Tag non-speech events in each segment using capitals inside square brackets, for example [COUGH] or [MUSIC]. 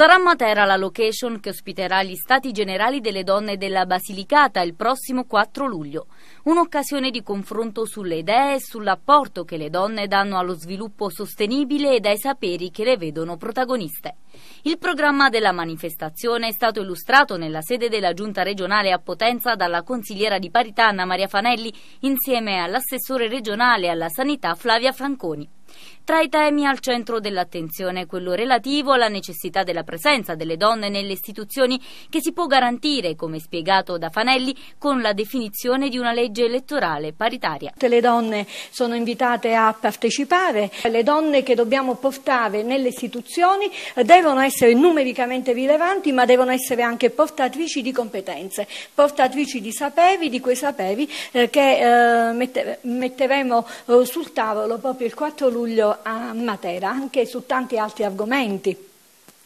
Sarà Matera la location che ospiterà gli Stati Generali delle Donne della Basilicata il prossimo 4 luglio, un'occasione di confronto sulle idee e sull'apporto che le donne danno allo sviluppo sostenibile e dai saperi che le vedono protagoniste. Il programma della manifestazione è stato illustrato nella sede della Giunta regionale a Potenza dalla consigliera di parità Anna Maria Fanelli insieme all'assessore regionale alla sanità Flavia Franconi. Tra i temi al centro dell'attenzione quello relativo alla necessità della presenza delle donne nelle istituzioni che si può garantire, come spiegato da Fanelli, con la definizione di una legge elettorale paritaria. Tutte le donne sono invitate a partecipare, le donne che dobbiamo portare nelle istituzioni devono devono essere numericamente rilevanti, ma devono essere anche portatrici di competenze, portatrici di saperi, di quei saperi eh, che eh, mette, metteremo eh, sul tavolo proprio il 4 luglio a Matera, anche su tanti altri argomenti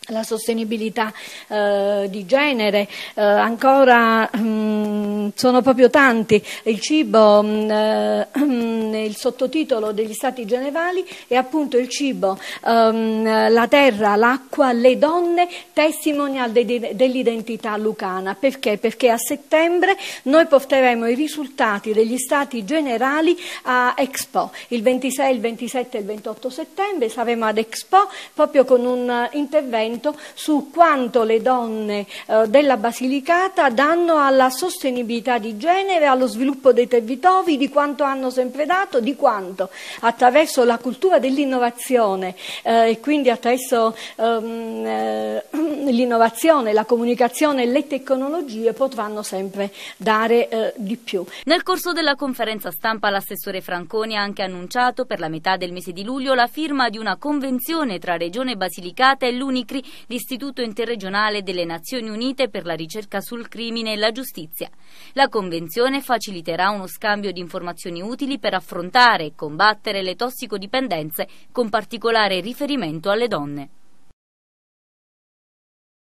la sostenibilità eh, di genere, eh, ancora mh, mm, sono proprio tanti, il cibo, mh, mm, eh, [CLEARS THROAT] il sottotitolo degli Stati Generali è appunto il cibo, ehm, la terra, l'acqua, le donne, testimonial de- dell'identità lucana. Perché? Perché a settembre noi porteremo i risultati degli Stati Generali a Expo, il 26, il 27 e il 28 settembre saremo ad Expo proprio con un intervento su quanto le donne eh, della Basilicata danno alla sostenibilità di genere, allo sviluppo dei territori, di quanto hanno sempre dato dimostrato di quanto attraverso la cultura dell'innovazione eh, e quindi attraverso ehm, eh, [CLEARS THROAT] l'innovazione, la comunicazione e le tecnologie potranno sempre dare eh, di più. Nel corso della conferenza stampa l'assessore Franconi ha anche annunciato per la metà del mese di luglio la firma di una convenzione tra Regione Basilicata e l'UNICRI, l'Istituto Interregionale delle Nazioni Unite per la ricerca sul crimine e la giustizia. La convenzione faciliterà uno scambio di informazioni utili per affrontare e combattere le tossicodipendenze con particolare riferimento alle donne.